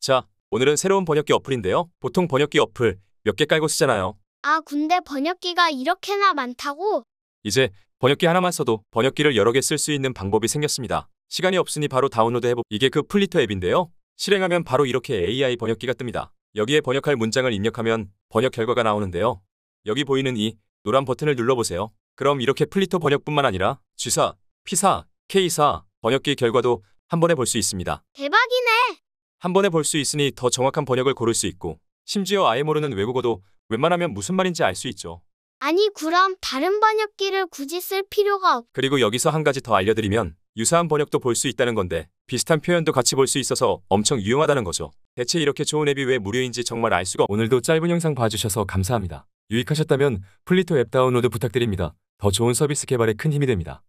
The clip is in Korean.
자, 오늘은 새로운 번역기 어플인데요. 보통 번역기 어플 몇 개 깔고 쓰잖아요. 아, 근데 번역기가 이렇게나 많다고? 이제 번역기 하나만 써도 번역기를 여러 개 쓸 수 있는 방법이 생겼습니다. 시간이 없으니 바로 다운로드 해보 이게 그 플리터 앱인데요. 실행하면 바로 이렇게 AI 번역기가 뜹니다. 여기에 번역할 문장을 입력하면 번역 결과가 나오는데요. 여기 보이는 이 노란 버튼을 눌러보세요. 그럼 이렇게 플리터 번역뿐만 아니라 G사, P사, K사 번역기 결과도 한 번에 볼 수 있습니다. 대박이네. 한 번에 볼 수 있으니 더 정확한 번역을 고를 수 있고 심지어 아예 모르는 외국어도 웬만하면 무슨 말인지 알 수 있죠. 아니 그럼 다른 번역기를 굳이 쓸 필요가 없... 그리고 여기서 한 가지 더 알려드리면 유사한 번역도 볼 수 있다는 건데 비슷한 표현도 같이 볼 수 있어서 엄청 유용하다는 거죠. 대체 이렇게 좋은 앱이 왜 무료인지 정말 알 수가 오늘도 짧은 영상 봐주셔서 감사합니다. 유익하셨다면 플리토 앱 다운로드 부탁드립니다. 더 좋은 서비스 개발에 큰 힘이 됩니다.